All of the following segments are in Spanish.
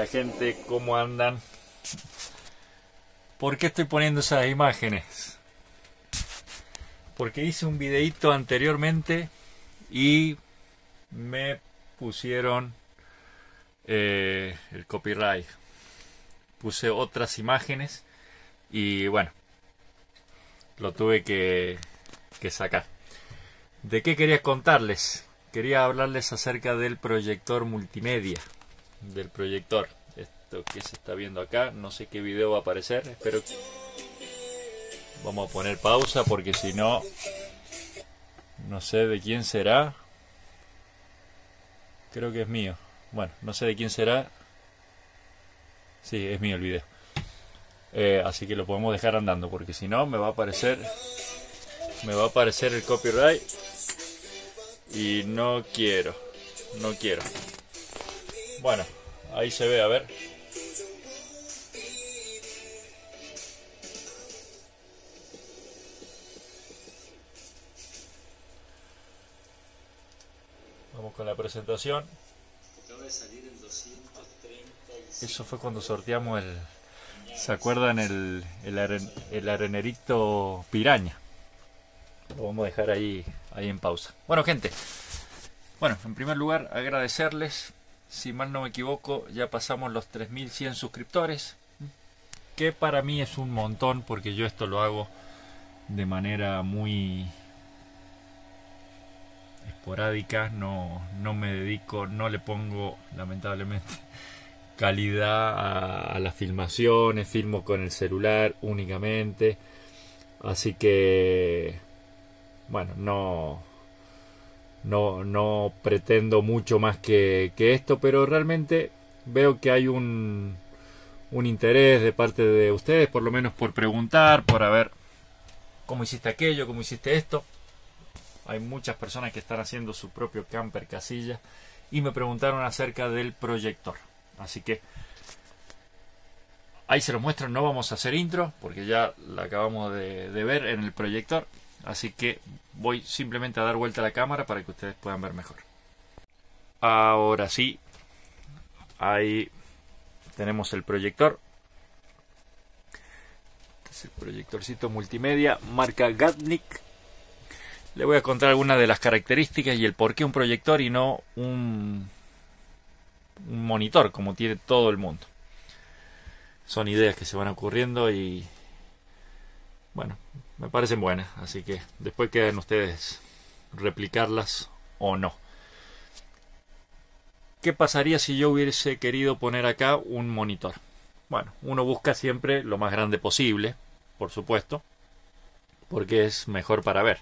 la gente, cómo andan. ¿Por qué estoy poniendo esas imágenes? Porque hice un videito anteriormente y me pusieron eh, el copyright. Puse otras imágenes y bueno, lo tuve que, que sacar. ¿De qué quería contarles? Quería hablarles acerca del proyector multimedia, del proyector que se está viendo acá. No sé qué video va a aparecer. Espero que... Vamos a poner pausa porque si no... No sé de quién será. Creo que es mío. Bueno, no sé de quién será. Sí, es mío el video. Eh, así que lo podemos dejar andando porque si no me va a aparecer... Me va a aparecer el copyright. Y no quiero. No quiero. Bueno, ahí se ve, a ver. la presentación. Eso fue cuando sorteamos el. ¿Se acuerdan el, el, arenerito piraña? Lo vamos a dejar ahí, ahí en pausa. Bueno, gente. Bueno, en primer lugar, agradecerles. Si mal no me equivoco, ya pasamos los 3100 suscriptores. Que para mí es un montón porque yo esto lo hago de manera muy esporádicas, no, me dedico, no le pongo, lamentablemente, calidad a, las filmaciones, filmo con el celular únicamente. Así que, bueno, no, no, no pretendo mucho más que, esto, pero realmente veo que hay un, un interés de parte de ustedes, por lo menos por preguntar, por a ver cómo hiciste aquello, cómo hiciste esto. Hay muchas personas que están haciendo su propio camper casilla y me preguntaron acerca del proyector. Así que ahí se lo muestro. No vamos a hacer intro porque ya la acabamos de, ver en el proyector. Así que voy simplemente a dar vuelta a la cámara para que ustedes puedan ver mejor. Ahora sí, ahí tenemos el proyector. Este es el proyectorcito multimedia marca Gatnik le voy a contar algunas de las características y el por qué un proyector y no un, monitor como tiene todo el mundo. Son ideas que se van ocurriendo y bueno, me parecen buenas, así que después queden ustedes replicarlas o no. ¿Qué pasaría si yo hubiese querido poner acá un monitor? Bueno, uno busca siempre lo más grande posible, por supuesto, porque es mejor para ver.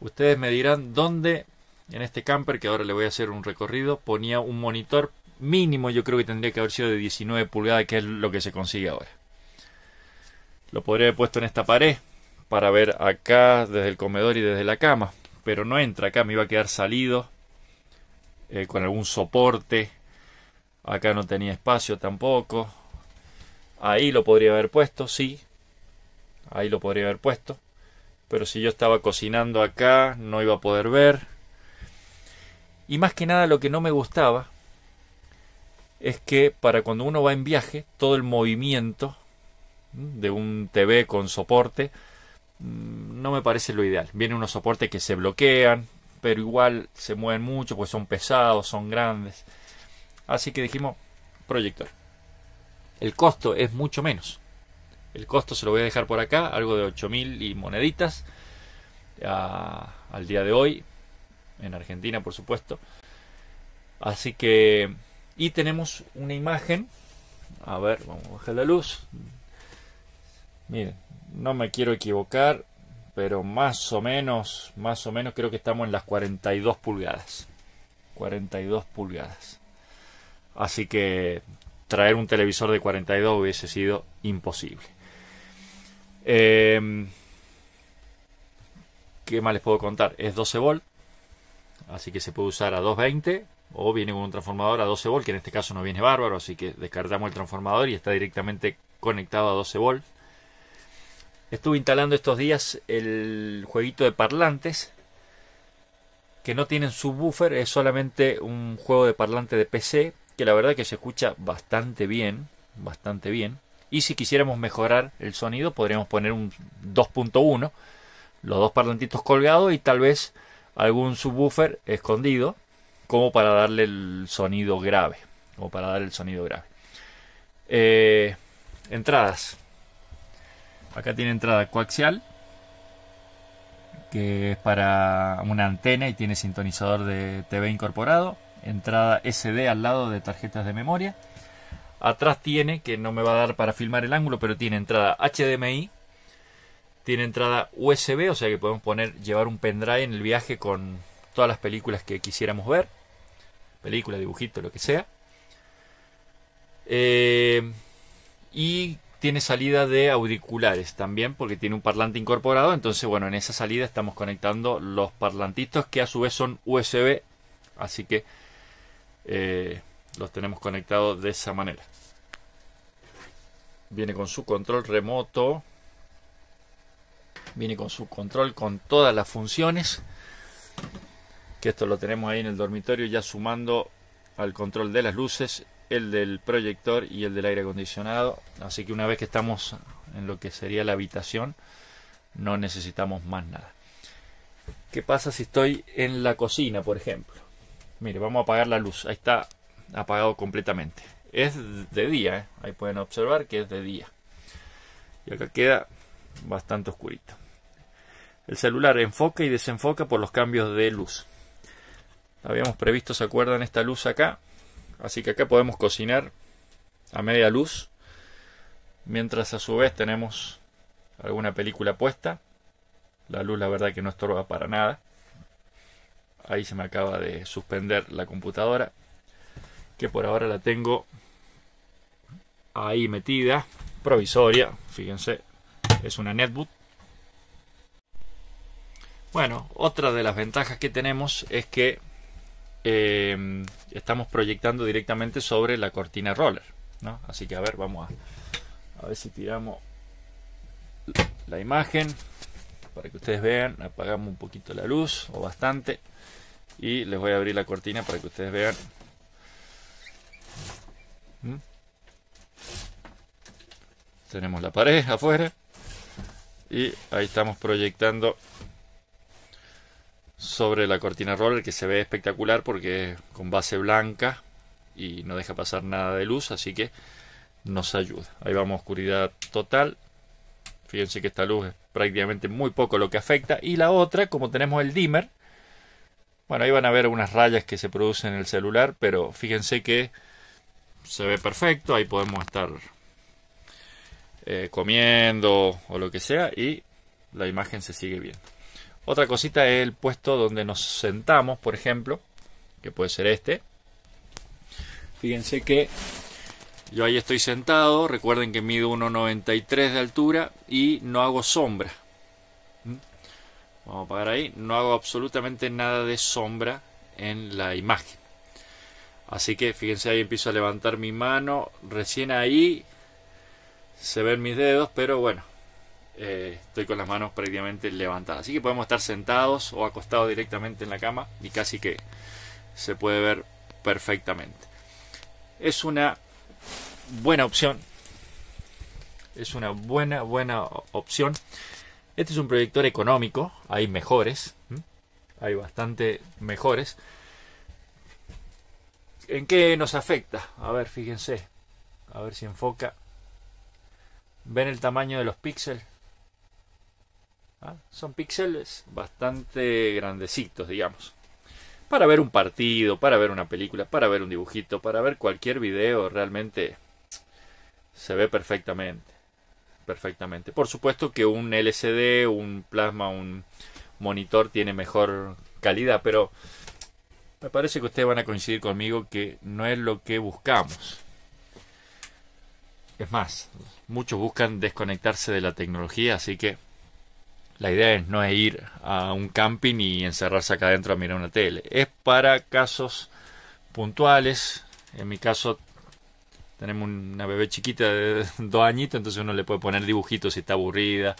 Ustedes me dirán dónde en este camper, que ahora le voy a hacer un recorrido, ponía un monitor mínimo, yo creo que tendría que haber sido de 19 pulgadas, que es lo que se consigue ahora. Lo podría haber puesto en esta pared para ver acá desde el comedor y desde la cama, pero no entra acá, me iba a quedar salido eh, con algún soporte. Acá no tenía espacio tampoco. Ahí lo podría haber puesto, sí. Ahí lo podría haber puesto pero si yo estaba cocinando acá no iba a poder ver. Y más que nada lo que no me gustaba es que para cuando uno va en viaje, todo el movimiento de un TV con soporte mm, no me parece lo ideal. Vienen unos soportes que se bloquean, pero igual se mueven mucho, pues son pesados, son grandes. Así que dijimos, proyector. El costo es mucho menos. El costo se lo voy a dejar por acá, algo de 8.000 y moneditas al día de hoy, en Argentina por supuesto. Así que, y tenemos una imagen, a ver, vamos a bajar la luz. Miren, no me quiero equivocar, pero más o menos, más o menos creo que estamos en las 42 pulgadas. 42 pulgadas. Así que traer un televisor de 42 hubiese sido imposible. Em, ¿Qué más les puedo contar? Es 12 volt, así que se puede usar a 220 o viene con un transformador a 12 volt, que en este caso no viene bárbaro, así que descartamos el transformador y está directamente conectado a 12 volt. Estuve instalando estos días el jueguito de parlantes que no tienen subwoofer, es solamente un juego de parlante de PC que la verdad que se escucha bastante bien, bastante bien. Y si quisiéramos mejorar el sonido, podríamos poner un 2.1, los dos parlantitos colgados y tal vez algún subwoofer escondido, como para darle el sonido grave. o para dar el sonido grave. Eh, entradas. Acá tiene entrada coaxial, que es para una antena y tiene sintonizador de TV incorporado. Entrada SD al lado de tarjetas de memoria. Atrás tiene, que no me va a dar para filmar el ángulo, pero tiene entrada HDMI, tiene entrada USB, o sea que podemos poner, llevar un pendrive en el viaje con todas las películas que quisiéramos ver, película dibujito lo que sea. Eh, y tiene salida de auriculares también, porque tiene un parlante incorporado. Entonces, bueno, en esa salida estamos conectando los parlantitos que a su vez son USB. Así que eh, los tenemos conectados de esa manera. Viene con su control remoto. Viene con su control con todas las funciones. Que esto lo tenemos ahí en el dormitorio ya sumando al control de las luces, el del proyector y el del aire acondicionado. Así que una vez que estamos en lo que sería la habitación, no necesitamos más nada. ¿Qué pasa si estoy en la cocina, por ejemplo? Mire, vamos a apagar la luz. Ahí está apagado completamente. Es de día, ¿eh? ahí pueden observar que es de día. Y acá queda bastante oscurito. El celular enfoca y desenfoca por los cambios de luz. Habíamos previsto, ¿se acuerdan? Esta luz acá. Así que acá podemos cocinar a media luz. Mientras a su vez tenemos alguna película puesta. La luz la verdad que no estorba para nada. Ahí se me acaba de suspender la computadora que por ahora la tengo ahí metida, provisoria, fíjense, es una netbook. Bueno, otra de las ventajas que tenemos es que em, estamos proyectando directamente sobre la cortina roller, Así que a ver, vamos a, a ver si tiramos la imagen para que ustedes vean, apagamos un poquito la luz o bastante y les voy a abrir la cortina para que ustedes vean ¿Mm? Tenemos la pared afuera. Y ahí estamos proyectando sobre la cortina roller que se ve espectacular porque es con base blanca y no deja pasar nada de luz, así que nos ayuda. Ahí vamos, oscuridad total. Fíjense que esta luz es prácticamente muy poco lo que afecta. Y la otra, como tenemos el dimmer, bueno, ahí van a ver unas rayas que se producen en el celular, pero fíjense que se ve perfecto, ahí podemos estar eh, comiendo o lo que sea y la imagen se sigue bien. Otra cosita es el puesto donde nos sentamos, por ejemplo, que puede ser este. Fíjense que yo ahí estoy sentado, recuerden que mido 1,93 de altura y no hago sombra. ¿Mm? Vamos a apagar ahí, no hago absolutamente nada de sombra en la imagen. Así que fíjense ahí empiezo a levantar mi mano. Recién ahí se ven mis dedos, pero bueno, eh, estoy con las manos prácticamente levantadas. Así que podemos estar sentados o acostados directamente en la cama y casi que se puede ver perfectamente. Es una buena opción. Es una buena, buena opción. Este es un proyector económico. Hay mejores. Hay bastante mejores. ¿En qué nos afecta? A ver, fíjense. A ver si enfoca. ¿Ven el tamaño de los píxeles? Ah, son píxeles bastante grandecitos, digamos. Para ver un partido, para ver una película, para ver un dibujito, para ver cualquier video, realmente se ve perfectamente. Perfectamente. Por supuesto que un LCD, un plasma, un monitor tiene mejor calidad, pero me parece que ustedes van a coincidir conmigo que no es lo que buscamos. Es más, muchos buscan desconectarse de la tecnología, así que la idea es no es ir a un camping y encerrarse acá adentro a mirar una tele. Es para casos puntuales. En mi caso tenemos una bebé chiquita de dos añitos, entonces uno le puede poner dibujitos si está aburrida,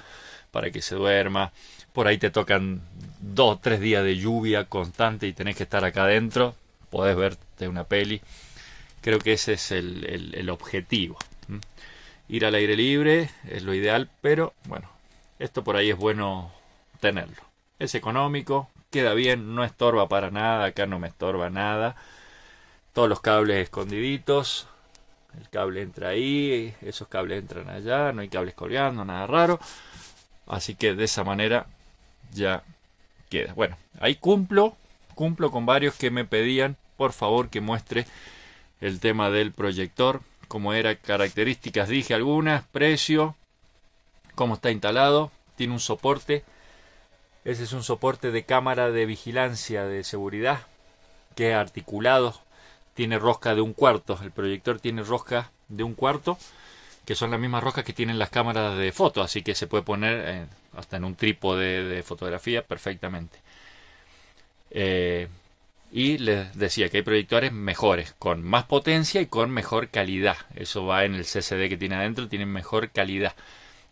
para que se duerma. Por ahí te tocan dos o tres días de lluvia constante y tenés que estar acá adentro, podés verte una peli. Creo que ese es el, objetivo. Ir al aire libre es lo ideal, pero bueno, esto por ahí es bueno tenerlo. Es económico, queda bien, no estorba para nada, acá no me estorba nada. Todos los cables escondiditos, el cable entra ahí, esos cables entran allá, no hay cables colgando, nada raro. Así que de esa manera ya queda. Bueno, ahí cumplo, cumplo con varios que me pedían, por favor, que muestre el tema del proyector, como era características, dije algunas, precio, cómo está instalado, tiene un soporte. Ese es un soporte de cámara de vigilancia de seguridad que es articulado tiene rosca de un cuarto, el proyector tiene rosca de un cuarto, que son las mismas roscas que tienen las cámaras de foto, así que se puede poner eh, hasta en un trípode de fotografía perfectamente. Eh, y les decía que hay proyectores mejores, con más potencia y con mejor calidad. Eso va en el CCD que tiene adentro, tienen mejor calidad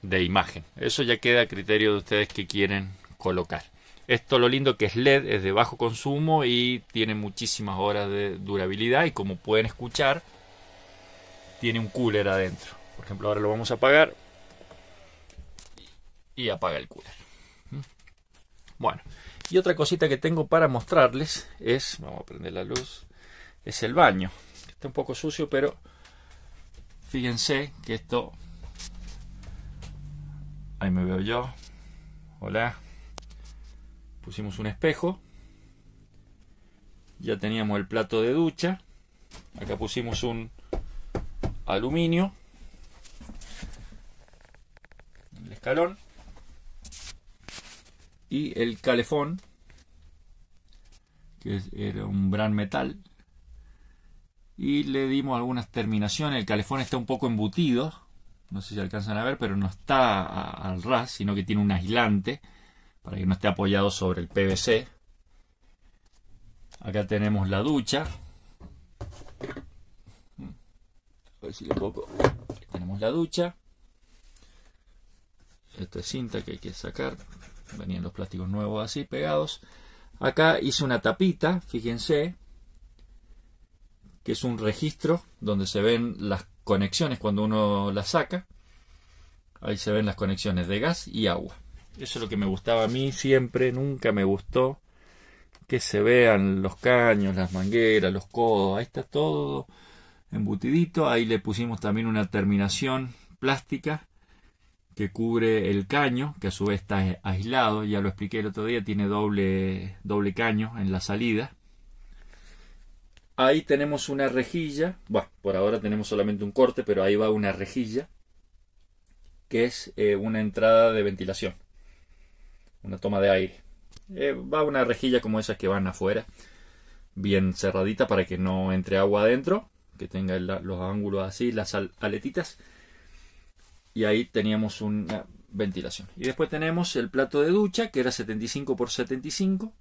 de imagen. Eso ya queda a criterio de ustedes que quieren colocar. Esto lo lindo que es LED, es de bajo consumo y tiene muchísimas horas de durabilidad y como pueden escuchar, tiene un cooler adentro. Por ejemplo, ahora lo vamos a apagar y apaga el cooler. ¿Mm? Bueno, y otra cosita que tengo para mostrarles es, vamos a prender la luz, es el baño. Está un poco sucio, pero fíjense que esto... Ahí me veo yo. Hola. Pusimos un espejo. Ya teníamos el plato de ducha. Acá pusimos un aluminio. El escalón. Y el calefón. Que era un gran metal. Y le dimos algunas terminaciones. El calefón está un poco embutido. No sé si alcanzan a ver, pero no está al ras, sino que tiene un aislante para que no esté apoyado sobre el PVC. Acá tenemos la ducha. A tenemos la ducha. Esta es cinta que hay que sacar. Venían los plásticos nuevos así pegados. Acá hice una tapita, fíjense, que es un registro donde se ven las conexiones cuando uno las saca. Ahí se ven las conexiones de gas y agua. Eso es lo que me gustaba a mí siempre, nunca me gustó que se vean los caños, las mangueras, los codos, ahí está todo embutidito, ahí le pusimos también una terminación plástica que cubre el caño, que a su vez está aislado, ya lo expliqué el otro día, tiene doble, doble caño en la salida. Ahí tenemos una rejilla, bueno, por ahora tenemos solamente un corte, pero ahí va una rejilla, que es eh, una entrada de ventilación una toma de aire. Eh, va una rejilla como esas que van afuera, bien cerradita para que no entre agua adentro, que tenga los ángulos así, las aletitas. Y ahí teníamos una ventilación. Y después tenemos el plato de ducha, que era 75 x 75.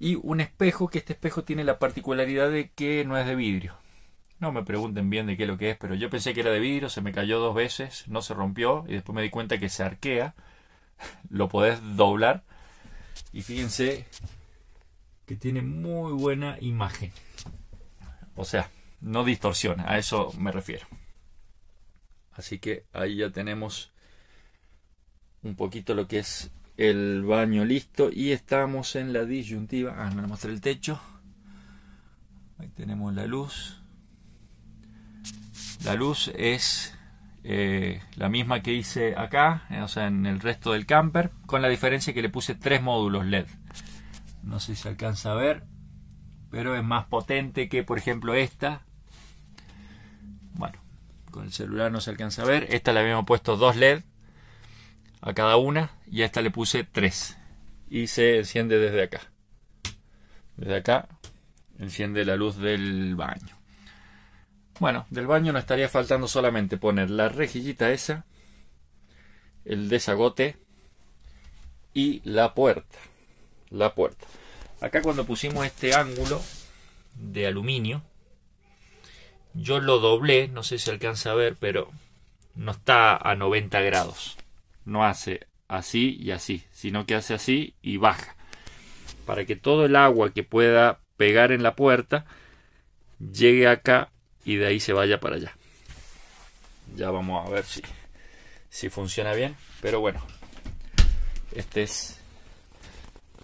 Y un espejo, que este espejo tiene la particularidad de que no es de vidrio. No me pregunten bien de qué lo que es, pero yo pensé que era de vidrio, se me cayó dos veces, no se rompió y después me di cuenta que se arquea lo podés doblar y fíjense que tiene muy buena imagen. O sea, no distorsiona, a eso me refiero. Así que ahí ya tenemos un poquito lo que es el baño listo y estamos en la disyuntiva. Ah, no mostrar mostré el techo. Ahí tenemos la luz. La luz es eh, la misma que hice acá, eh, o sea, en el resto del camper, con la diferencia que le puse tres módulos LED. No sé si se alcanza a ver, pero es más potente que, por ejemplo, esta. Bueno, con el celular no se alcanza a ver. Esta le habíamos puesto dos LED a cada una y a esta le puse tres. Y se enciende desde acá. Desde acá enciende la luz del baño. Bueno, del baño no estaría faltando solamente poner la rejillita esa, el desagote y la puerta. La puerta. Acá cuando pusimos este ángulo de aluminio, yo lo doblé, no sé si alcanza a ver, pero no está a 90 grados. No hace así y así, sino que hace así y baja. Para que todo el agua que pueda pegar en la puerta llegue acá y de ahí se vaya para allá. Ya vamos a ver si, si funciona bien. Pero bueno, esta es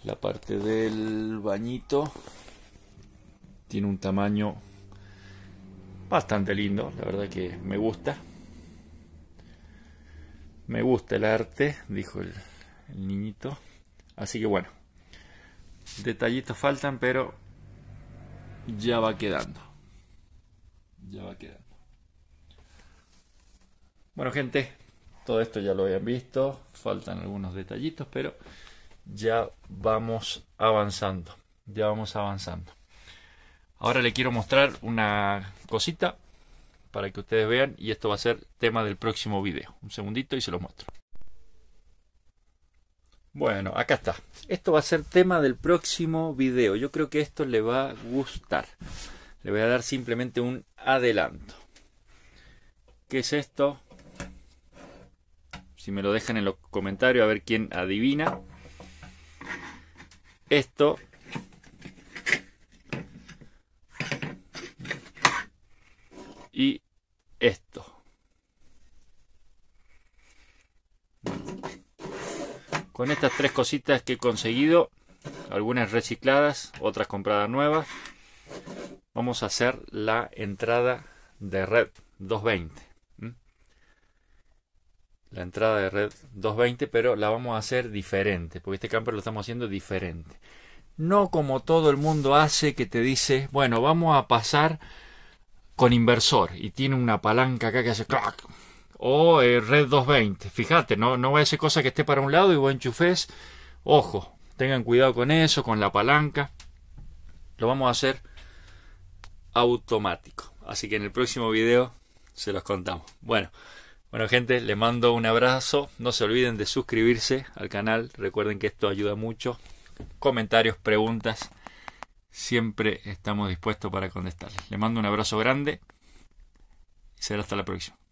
la parte del bañito. Tiene un tamaño bastante lindo, la verdad que me gusta. Me gusta el arte, dijo el niñito. Así que bueno, detallitos faltan, pero ya va quedando ya va Bueno, gente, todo esto ya lo habían visto, faltan algunos detallitos, pero ya vamos avanzando. Ya vamos avanzando. Ahora le quiero mostrar una cosita para que ustedes vean y esto va a ser tema del próximo video. Un segundito y se lo muestro. Bueno, acá está. Esto va a ser tema del próximo video. Yo creo que esto le va a gustar le voy a dar simplemente un adelanto. ¿Qué es esto? Si me lo dejan en los comentarios a ver quién adivina. Esto y esto. Con estas tres cositas que he conseguido, algunas recicladas, otras compradas nuevas, vamos a hacer la entrada de red 220. La entrada de red 220, pero la vamos a hacer diferente, porque este camper lo estamos haciendo diferente. No como todo el mundo hace que te dice, bueno, vamos a pasar con inversor y tiene una palanca acá que hace clac. o eh, red 220. Fíjate, no, no va a ser cosa que esté para un lado y vos enchufes. Ojo, tengan cuidado con eso, con la palanca. Lo vamos a hacer automático. Así que en el próximo vídeo se los contamos. Bueno, bueno gente, les mando un abrazo. No se olviden de suscribirse al canal. Recuerden que esto ayuda mucho. Comentarios, preguntas. Siempre estamos dispuestos para contestarles. Les mando un abrazo grande. Y será hasta la próxima.